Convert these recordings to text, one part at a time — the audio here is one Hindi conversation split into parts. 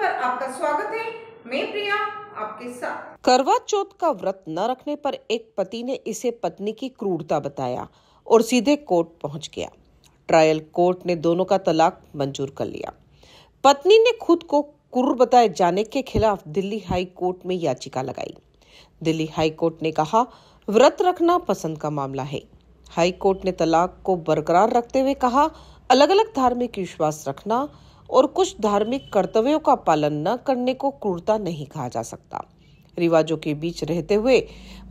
पर आपका स्वागत है मैं प्रिया आपके साथ करवा चौथ का व्रत न रखने पर एक पति ने इसे पत्नी की क्रूरता बताया और सीधे कोर्ट पहुंच गया ट्रायल कोर्ट ने दोनों का तलाक मंजूर कर लिया पत्नी ने खुद को क्रूर बताए जाने के खिलाफ दिल्ली हाई कोर्ट में याचिका लगाई दिल्ली हाई कोर्ट ने कहा व्रत रखना पसंद का मामला है हाई कोर्ट ने तलाक को बरकरार रखते हुए कहा अलग अलग धार्मिक विश्वास रखना और कुछ धार्मिक कर्तव्यों का पालन न करने को क्रूरता नहीं कहा जा सकता रिवाजों के बीच रहते हुए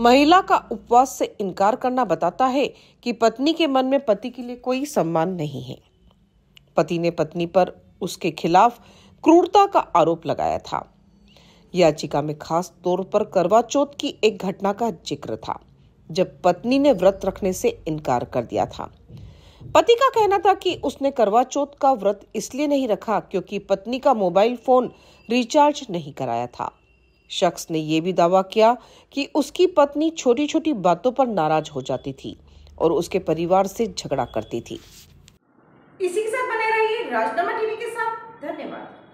महिला का उपवास से इनकार करना बताता है कि पत्नी के मन में पति के लिए कोई सम्मान नहीं है पति ने पत्नी पर उसके खिलाफ क्रूरता का आरोप लगाया था याचिका में खास तौर पर करवा चौथ की एक घटना का जिक्र था जब पत्नी ने व्रत रखने से इनकार कर दिया था पति का कहना था कि उसने करवा चौथ का व्रत इसलिए नहीं रखा क्योंकि पत्नी का मोबाइल फोन रिचार्ज नहीं कराया था शख्स ने यह भी दावा किया कि उसकी पत्नी छोटी छोटी बातों पर नाराज हो जाती थी और उसके परिवार से झगड़ा करती थी इसी के साथ बने रहिए राजनामा टीवी के साथ धन्यवाद